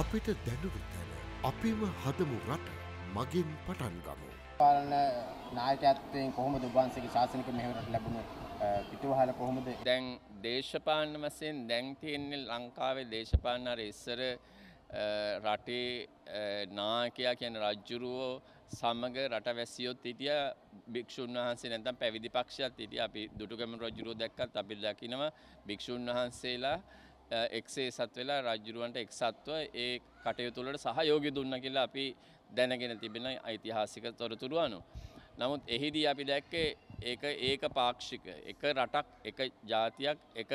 අපිට දැනුරු තැන අපිම හදමු රට මගින් පටන් ගමු. පාලන නායකත්වයෙන් කොහොමද උබන්සගේ ශාසනික මෙහෙවරට ලැබුණු පිටුවහල කොහොමද? දැන් දේශපාලන වශයෙන් දැන් තියෙන්නේ ලංකාවේ දේශපාලන අර ඉස්සර රටේ නායකයා කියන රජ්ජුරුවෝ සමග රට වැසියොත් හිටිය භික්ෂුන් වහන්සේ නැත්නම් පැවිදි පක්ෂයත් හිටිය අපි දුටුගැමුණු රජුරුවෝ දැක්කත් අපි දකිනවා භික්ෂුන් වහන්සේලා එක්සේ සත් වෙලා රජ්ජුරුවන්ට එක්සත්ව ඒ කටයුතුලට සහයෝගි දුන්න කියලා අපි දැනගෙන තිබෙන ඓතිහාසික තොරතුරු අනුව. නමුත් එහිදී අපි දැක්කේ ඒක ඒක පාක්ෂික එක රටක් එක ජාතියක් එක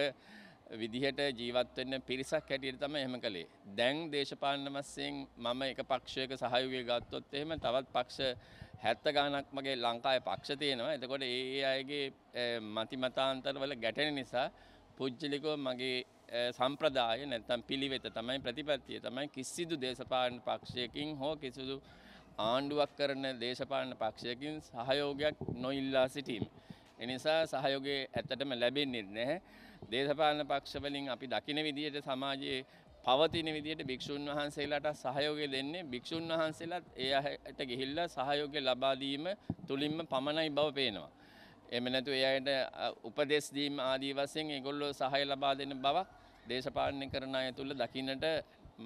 විදිහට ජීවත්වෙන්න පිරිසක් හැටියට තම එහෙම කළේ. දැන් දේශපාලන වස්සයෙන් මම එක පක්ෂයක සහයුගේ ගත්තොත් එහෙම තවත් පක්ෂ හැත්ත ගානක් මගේ ලංකාවේ පක්ෂ තියෙනවා. එතකොට ඒ අයගේ මතිමතාන්තරවල ගැටෙන නිසා පුද්ගලිකව මගේ සම්ප්‍රදාය නැත්තම් පිළිවෙත තමයි ප්‍රතිපත්තිය තමයි කිසිදු දේශපාලන පක්ෂයකින් හෝ කිසිදු ආණ්ඩුවක් කරන දේශපාලන පක්ෂයකින් සහයෝගයක් නොඉල්ලා සිටීම. එනිසා සහයෝගයේ ඇත්තටම ලැබෙන්නේ නැහැ. දේශපාලන පක්ෂවලින් අපි දකින විදිහට සමාජයේ පවතින විදිහට භික්ෂුන් වහන්සේලාට සහයෝගය දෙන්නේ භික්ෂුන් වහන්සේලාත් ඒ අයට ගිහිල්ලා සහයෝගය ලබා දීම තුලින්ම පමණයි බව පේනවා. එම නැතු එයට උපදෙස් දීම් ආදී වසයෙන් ඒගොල්ලෝ සහය ලබා දෙන බවක් දේශපාලනය කරන අය තුළ දකින්නට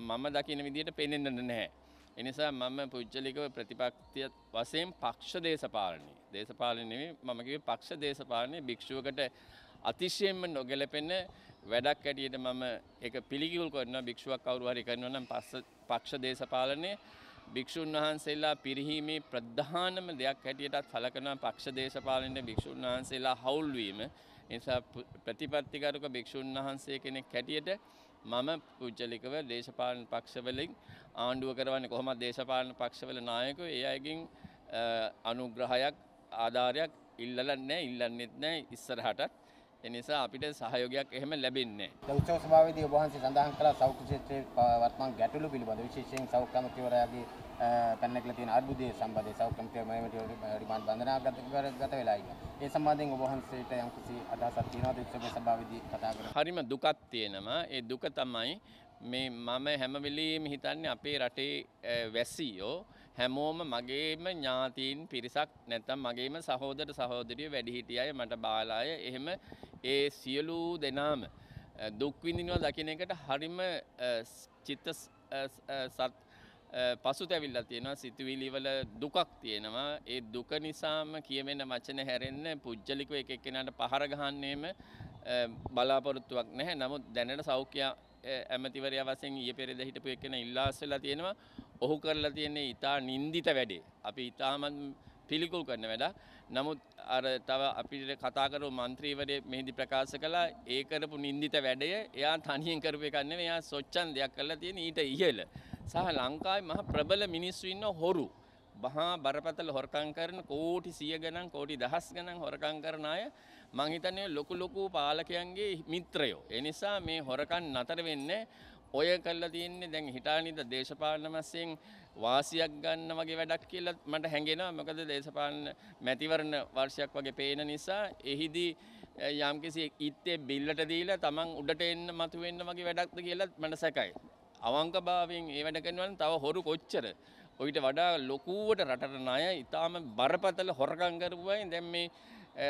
මම දකින විදිට පෙනෙන්න්නට නැහැ. එනිසා මම පුද්ජලිකව ප්‍රතිපක්තිය වසයෙන් පක්ෂ දේශපාලනී දේශපාලනවේ මමකිව පක්ෂ දේශපාලනය භික්ෂුවකට අතිශයෙන්ම නොගැලපෙන වැඩක් ඇටියට මම එක පිළිගිවල් කරන්න භික්ෂුවක් කවරු හරි කරනවනම් පක්ෂ දේශපාලනය භික්‍ෂූන් වහන්සේලා පිරිහීමේ ප්‍රධානම දෙයක් හැටියටත් සලකනවා පක්ෂ දේශපාලනට භික්‍ෂූන් වහන්සේලා හවුල්වීම නිසා ප්‍රතිපත්තිකරුක භික්‍ෂූන් වහන්සේ කෙනෙක් හැටියට මම පුද්ජලිකව දේශපාලන පක්ෂවලින් ආණ්ඩුව කරවන්න කොහොමත් දේශපාලන පක්ෂවල නායකු ඒ අයගින් අනුග්‍රහයක් ආධාරයක් ඉල්ලලන්නෑ ඉල්ලන්නෙත් නෑ ඉස්සරහටත් එනිසා අපිට සහයෝගයක් එහෙම ලැබෙන්නේ. උත්සව සභාවේදී ඔබ වහන්සේ සඳහන් කළ සෞඛ්‍ය ක්ෂේත්‍රයේ වර්තමාන ගැටලු පිළිබඳ විශේෂයෙන් සෞඛ්‍ය අමාත්‍යවරයාගේ පැනනකලා තියෙන අර්බුදයේ සම්බන්ධයෙන් සෞඛ්‍ය අමාත්‍යවරයා රිමාන්ඩ් බන්ධනාගත වෙලා ඉන්නවා. ඒ සම්බන්ධයෙන් ඔබ වහන්සේට යම්කිසි අදහසක් තියෙනවද උත්සව සභාවේදී කතා කරලා? හරිම දුකක් තියෙනවා. ඒ දුක තමයි මේ මම හැම වෙලෙම හිතන්නේ අපේ රටේ වැසියෝ හැමෝම මගේම ඥාතීන් පිරිසක් නැත්නම් මගේම සහෝදර සහෝදරිය වැඩිහිටියය මට බාලාය එහෙම ඒ සියලු දෙනාම දුක්විඳිනවා දකින එකට හරිම චිත්ත සත් පසු තැවිල්ලා තියෙනවා සිතුවිලිවල දුකක් තියෙනවා ඒ දුක නිසාම කියවෙන වචන හැරෙන්න පුද්ජලිකව එක එක්කෙනාට පහර ගහන්නේම බලාපොරොත්තුවක් නැහැ නමුත් දැනට සෞඛ්‍ය ඇමතිවරයා වශයෙන් ඊයේ පෙරේද හිටපු එක්කෙනා ඉල්ලා ඉස්සලා තියෙනවා ඔහු කරලා තියෙන්නේ ඊටා නින්දිත වැඩේ අපි ඊටාමත් පිළිකුල් කරන වැඩ. නමුත් අර තව අපිට කතා කරපු മന്ത്രിවරේ මෙහිදී ප්‍රකාශ කළා ඒ කරපු නින්දිත වැඩය එයා තනියෙන් කරපු එකක් නෙවෙයි එයා සොච්චන් දෙයක් කරලා තියෙන ඊට ඉහළ. සහ ලංකාවේ මහ ප්‍රබල මිනිස්සු ඉන්න හොරු. මහා බරපතල හොරකම් කරන කෝටි 100 ගණන් කෝටි දහස් ගණන් හොරකම් කරන අය මං හිතන්නේ ලොකු ලොකු පාලකයන්ගේ මිත්‍රයෝ. ඒ නිසා මේ හොරකම් නතර වෙන්නේ ඔය කල්ලා තියන්නේ දැන් හිටානිද දේශපාලන මැස්සෙන් වාසියක් ගන්න වගේ වැඩක් කියලා මට හැඟෙනවා මොකද දේශපාලන මැතිවරණ වර්ෂයක් වගේ පේන නිසා එහිදී යම්කිසි ඉත්තේ බිල්ලට දීලා තමන් උඩට එන්න මතුවෙන්න වගේ වැඩක්ද කියලා මට සැකයි. අවංක භාවයෙන් ඒ වැඩ කරනවා තව හොරු කොච්චර ඔයිට වඩා ලොකුවට රටට ණය ඊටාම බරපතල හොරකම් කරපුවයි දැන් මේ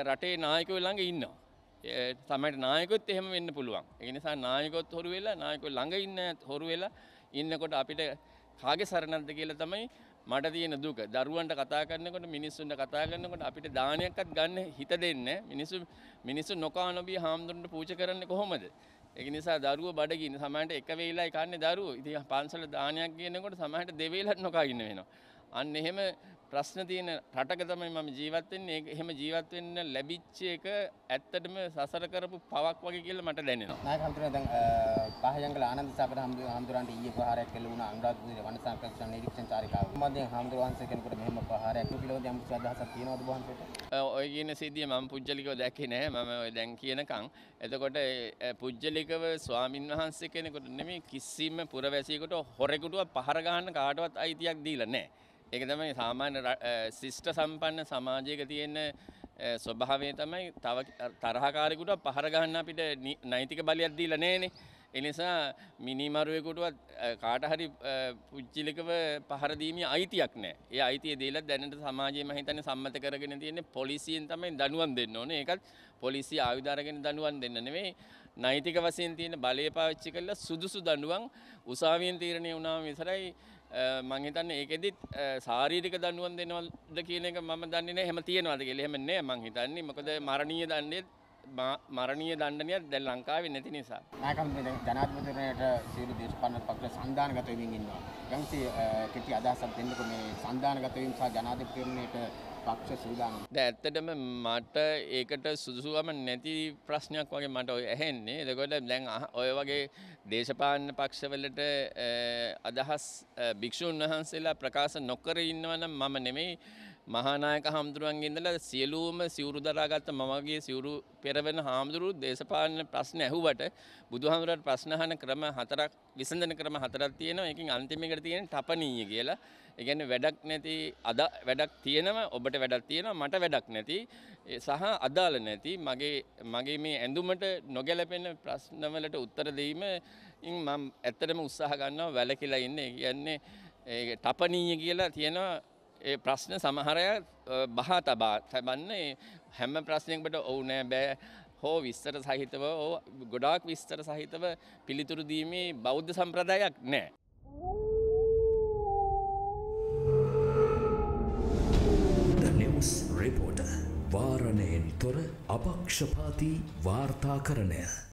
රටේ නායකයෝ ළඟ ඉන්නවා. සමට නායකොත් එහෙම වෙන්න පුළුවන් එනිසා නායකොත් හොරු වෙලා නායකො ළඟ ඉන්න හොරු වෙලා ඉන්නකොට අපිට කාගේ සරණන්ද කියලා තමයි මට තියෙන දුක දරුවන්ට කතා කරනකොට මිනිස්සුන්ට කතා කරනකොට අපිට දානයක්වත් ගන්න හිත දෙන්න මිනිස්සු මිනිස්සු නොකානොබී හාමුදුරන්ට පූජ කරන්න කොහොමද ඒක නිසා දරුව බඩගින්න සමහරට එක වෙලයි කන්නේ දරුවෝ ඉතින් පන්සල දානයක් කියනකොට සමහරට දෙවේලක් නොකා ඉන්න වෙනවා අන්න එහෙම ප්‍රශ්න තියෙන රටක තමයි මම ජීවත් වෙන්නේ. ඒක එහෙම ජීවත් වෙන්න ලැබිච්ච එක ඇත්තටම සසර කරපු පවක් වගේ කියලා මට දැනෙනවා. නායක හම්තුනේ දැන් පහයන්ගල ආනන්ද සාපර හම්දුරන්ට ඊයේ ප්‍රහාරයක් කළ වුණා අනුරාධපුරයේ වන සංරක්ෂණ නිරීක්ෂණ චාරිකාව. මමදී හම්දුරවංශ කෙනෙකුට මෙහෙම ප්‍රහාරයක් පිළිබඳව යම් කිසි අදහසක් තියෙනවද බොහන්සේට? ඔය කියන සිද්ධිය මම පුජ්‍යලිකව දැක්කේ නැහැ. මම ඔය දැන් කියනකම්. එතකොට පුජ්‍යලිකව ස්වාමින් වහන්සේ කෙනෙකුට නෙමෙයි කිසිම පුරවැසියෙකුට හොරෙකුටවත් පහර ගන්න කාටවත් අයිතියක් දීලා නැහැ. ඒක තමයි සාමාන්‍ය ශිෂ්ට සම්පන්න සමාජයක තියෙන ස්වභාවය තමයි තව තරහකාරයෙකුට පහර ගන්න අපිට නෛතික බලයක් දීලා නැහනේ. එනිසා මිනිමරුවෙකුටවත් කාට හරි පුච්චිලිකව පහර දීමේ අයිතියක් නැහැ. ඒ අයිතිය දීලා දැනට සමාජයේ මම හිතන්නේ සම්මත කරගෙන තියෙන්නේ පොලිසියෙන් තමයි දනුවම් දෙන්න ඕනේ. ඒකත් පොලිසිය ආයුධ අරගෙන දනුවම් දෙන්න නෙවෙයි නෛතික වශයෙන් තියෙන බලය පාවිච්චි කරලා සුදුසු දනුවම් උසාවියෙන් තීරණය වුණාම විතරයි මං හිතන්නේ ඒකෙදිත් ශාරීරික දඬුවම් දෙනවද කියන එක මම දන්නේ නැහැ. එහෙම තියනවාද කියලා. එහෙම නැහැ මං හිතන්නේ. මොකද මරණීය දඬුවම් මරණීය දණ්ඩනයක් දැන් ලංකාවේ නැති නිසා. නායකම් ජනාධිපතිවරයාට සියලු දේශපාලන පක්ෂ සංදානගත වෙමින් ඉන්නවා. යම්සි කෙටි අදහසක් දෙන්නකෝ මේ සංදානගත වීම සහ ජනාධිපතිවරණයට පක්ෂ සූදානම්. දැන් ඇත්තටම මට ඒකට සුදුසුකම නැති ප්‍රශ්නයක් වගේ මට ඔය ඇහෙන්නේ. එතකොට දැන් ඔය වගේ දේශපාලන පක්ෂවලට අදහස් භික්ෂුන් වහන්සේලා ප්‍රකාශ නොකර ඉන්නවනම් මම නෙමෙයි මහානායක හාමුදුරුවන්ගේ ඉඳලා සියලුම සිවුරු දරාගත්ත මමගේ සිවුරු පෙරවෙන හාමුදුරු දේශපාලන ප්‍රශ්න ඇහුවට බුදුහාමුදුරුවන්ට ප්‍රශ්න අහන ක්‍රම හතරක් විසඳන ක්‍රම හතරක් තියෙනවා. ඒකෙන් අන්තිම එකට තියෙන්නේ තපනීය කියලා. ඒ කියන්නේ වැඩක් නැති අද වැඩක් තියෙනවා ඔබට වැඩක් තියෙනවා මට වැඩක් නැති සහ අදාළ නැති මගේ මගේ මේ ඇඳුමට නොගැලපෙන ප්‍රශ්නවලට උත්තර දීම මම ඇත්තටම උත්සාහ ගන්නවා වැලකිලා ඉන්නේ. ඒ කියන්නේ තපනීය කියලා තියෙනවා ඒ ප්‍රශ්න සමහරය බහා තබා තැබන්නේ හැම ප්‍රශ්නයකට ඔවුනෑ බෑ හෝ විස්තර සහිතව ඕ ගොඩාක් විස්තර සහිතව පිළිතුරු දීමේ බෞද්ධ සම්ප්‍රදායක් නෑ. රිපෝට වාරණයෙන් තොර අපක්ෂපාති වාර්තා කරණය